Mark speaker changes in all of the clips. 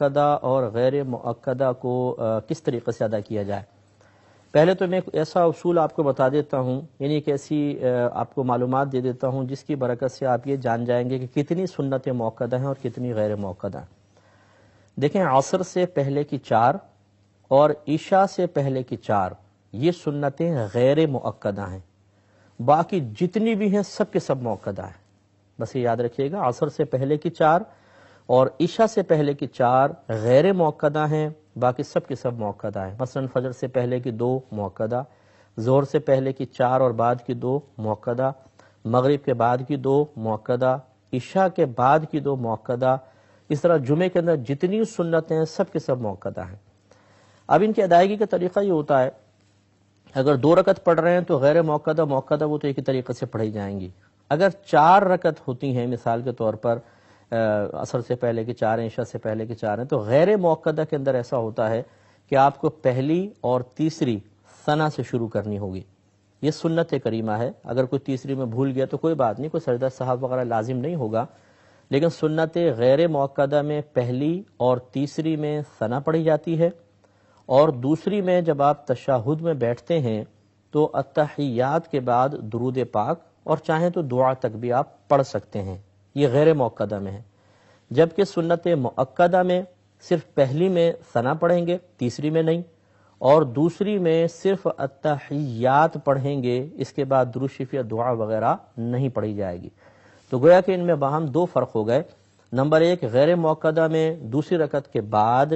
Speaker 1: मुक्दा और गैर मुक्दा को किस तरीके से अदा किया जाए पहले तो मैं ऐसा असूल आपको बता देता हूँ यानी एक ऐसी आपको मालूम दे देता हूँ जिसकी बरकत से आप ये जान जाएंगे कि कितनी सुन्नत मौकदा हैं और कितनी गैर मौकदा हैं देखें असर से पहले की चार और ईशा से पहले की चार ये सुन्नतें गैर मौकदा हैं बाकी जितनी भी हैं सब के सब मौकदा हैं बस ये याद रखिएगा असर से पहले की चार और ईशा से पहले की चार गैर मौकदा हैं बाकी सब के सब मौकदा हैं मसलन फजर से पहले की दो मौकदा जोर से पहले की चार और बाद की दो मौकदा मगरिब के बाद की दो मौकदा ईशा के बाद की दो मौकदा इस तरह जुमे के अंदर जितनी सुन्नतें हैं सब के सब मौकदा हैं अब इनकी अदायगी का तरीका ये होता है अगर दो रकत पढ़ रहे हैं तो गैर मौकदा मौकदा वो तो एक ही तरीके से पढ़ी जाएंगी अगर चार रकत होती हैं मिसाल के तौर पर असर से पहले के चार हैं ईशा से पहले के चार हैं तो गैर मौकदा के अंदर ऐसा होता है कि आपको पहली और तीसरी सना से शुरू करनी होगी ये सुन्नत करीमा है अगर कोई तीसरी में भूल गया तो कोई बात नहीं कोई सरदा साहब वगैरह लाजिम नहीं होगा लेकिन सुन्नत गैर मौकदा में पहली और तीसरी में सना पढ़ी जाती है और दूसरी में जब आप तशाहुद में बैठते हैं तो अतहियात के बाद दरूद पाक और चाहें तो दुआ तक भी आप पढ़ सकते हैं ये गैर मौक़दा में है जबकि सुन्नत मक्दा में सिर्फ पहली में सना पढ़ेंगे तीसरी में नहीं और दूसरी में सिर्फ अतहियात पढ़ेंगे इसके बाद दुरुशफ दुआ वगैरह नहीं पढ़ी जाएगी तो गोया कि इनमें बाहम दो फ़र्क हो गए नंबर एक गैर मौकदा में दूसरी रकत के बाद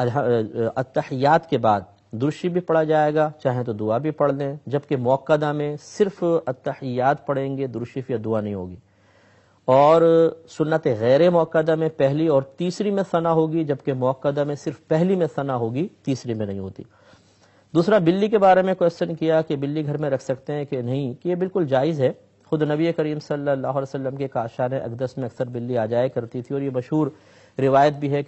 Speaker 1: अतहियात के बाद दुरुशी भी पढ़ा जाएगा चाहे तो दुआ भी पढ़ लें जबकि मौकदा में सिर्फ अतहियात पढ़ेंगे दुरुशफ या दुआ नहीं होगी और सुन्नत गैर मौकदा में पहली और तीसरी में सना होगी जबकि मौकदा में सिर्फ पहली में सना होगी तीसरी में नहीं होती दूसरा बिल्ली के बारे में क्वेश्चन किया कि बिल्ली घर में रख सकते हैं कि नहीं कि ये बिल्कुल जायज़ है खुद नबी करीम सल्लल्लाहु अलैहि वसल्लम के काशान अकदस में अक्सर बिल्ली आ जाए करती थी और ये मशहूर रिवायत भी है कि